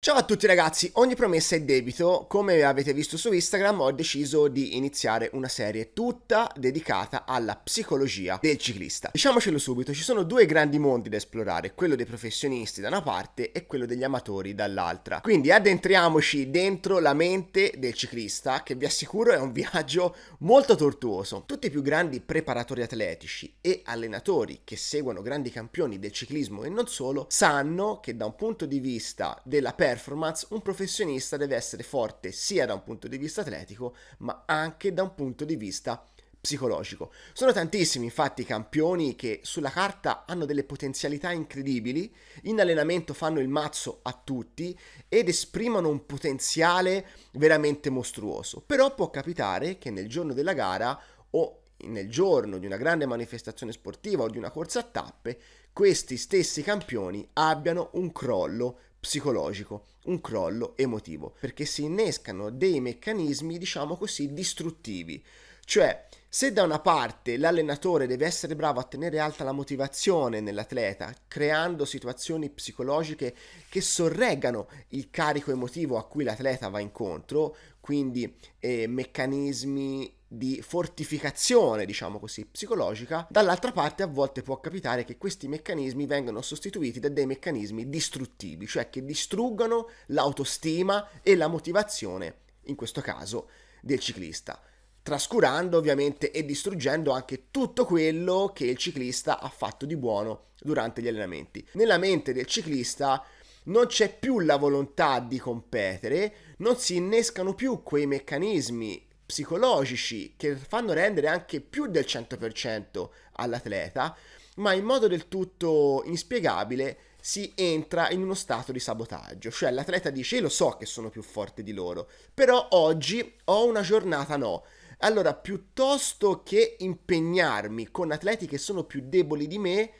Ciao a tutti ragazzi, ogni promessa è debito, come avete visto su Instagram ho deciso di iniziare una serie tutta dedicata alla psicologia del ciclista. Diciamocelo subito, ci sono due grandi mondi da esplorare, quello dei professionisti da una parte e quello degli amatori dall'altra. Quindi addentriamoci dentro la mente del ciclista che vi assicuro è un viaggio molto tortuoso. Tutti i più grandi preparatori atletici e allenatori che seguono grandi campioni del ciclismo e non solo sanno che da un punto di vista della perdita performance un professionista deve essere forte sia da un punto di vista atletico ma anche da un punto di vista psicologico. Sono tantissimi infatti i campioni che sulla carta hanno delle potenzialità incredibili, in allenamento fanno il mazzo a tutti ed esprimono un potenziale veramente mostruoso, però può capitare che nel giorno della gara o nel giorno di una grande manifestazione sportiva o di una corsa a tappe, questi stessi campioni abbiano un crollo psicologico, un crollo emotivo, perché si innescano dei meccanismi, diciamo così, distruttivi. Cioè, se da una parte l'allenatore deve essere bravo a tenere alta la motivazione nell'atleta, creando situazioni psicologiche che sorreggano il carico emotivo a cui l'atleta va incontro, quindi eh, meccanismi di fortificazione, diciamo così, psicologica, dall'altra parte a volte può capitare che questi meccanismi vengano sostituiti da dei meccanismi distruttivi, cioè che distruggano l'autostima e la motivazione, in questo caso, del ciclista trascurando ovviamente e distruggendo anche tutto quello che il ciclista ha fatto di buono durante gli allenamenti. Nella mente del ciclista non c'è più la volontà di competere, non si innescano più quei meccanismi psicologici che fanno rendere anche più del 100% all'atleta, ma in modo del tutto inspiegabile si entra in uno stato di sabotaggio, cioè l'atleta dice io lo so che sono più forte di loro, però oggi ho una giornata no. Allora, piuttosto che impegnarmi con atleti che sono più deboli di me,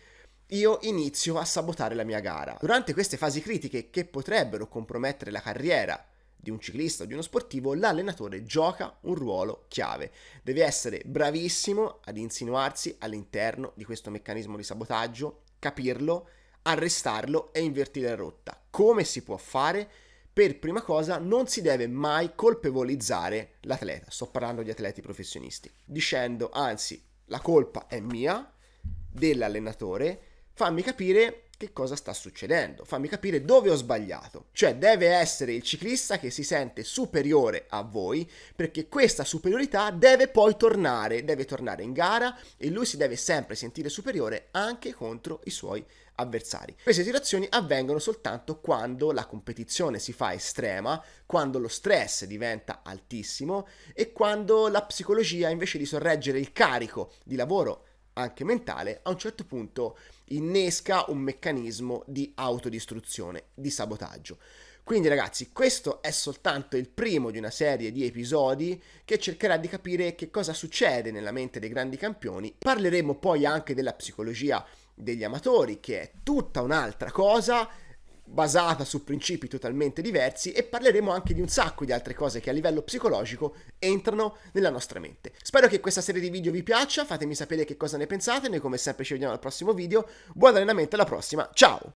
io inizio a sabotare la mia gara. Durante queste fasi critiche che potrebbero compromettere la carriera di un ciclista o di uno sportivo, l'allenatore gioca un ruolo chiave. Deve essere bravissimo ad insinuarsi all'interno di questo meccanismo di sabotaggio, capirlo, arrestarlo e invertire la rotta. Come si può fare? Per prima cosa non si deve mai colpevolizzare l'atleta, sto parlando di atleti professionisti, dicendo anzi la colpa è mia, dell'allenatore, fammi capire che cosa sta succedendo, fammi capire dove ho sbagliato. Cioè deve essere il ciclista che si sente superiore a voi perché questa superiorità deve poi tornare, deve tornare in gara e lui si deve sempre sentire superiore anche contro i suoi avversari. Queste situazioni avvengono soltanto quando la competizione si fa estrema, quando lo stress diventa altissimo e quando la psicologia invece di sorreggere il carico di lavoro anche mentale, a un certo punto innesca un meccanismo di autodistruzione, di sabotaggio. Quindi ragazzi, questo è soltanto il primo di una serie di episodi che cercherà di capire che cosa succede nella mente dei grandi campioni. Parleremo poi anche della psicologia degli amatori, che è tutta un'altra cosa basata su principi totalmente diversi e parleremo anche di un sacco di altre cose che a livello psicologico entrano nella nostra mente. Spero che questa serie di video vi piaccia, fatemi sapere che cosa ne pensate, noi come sempre ci vediamo al prossimo video, buon allenamento alla prossima, ciao!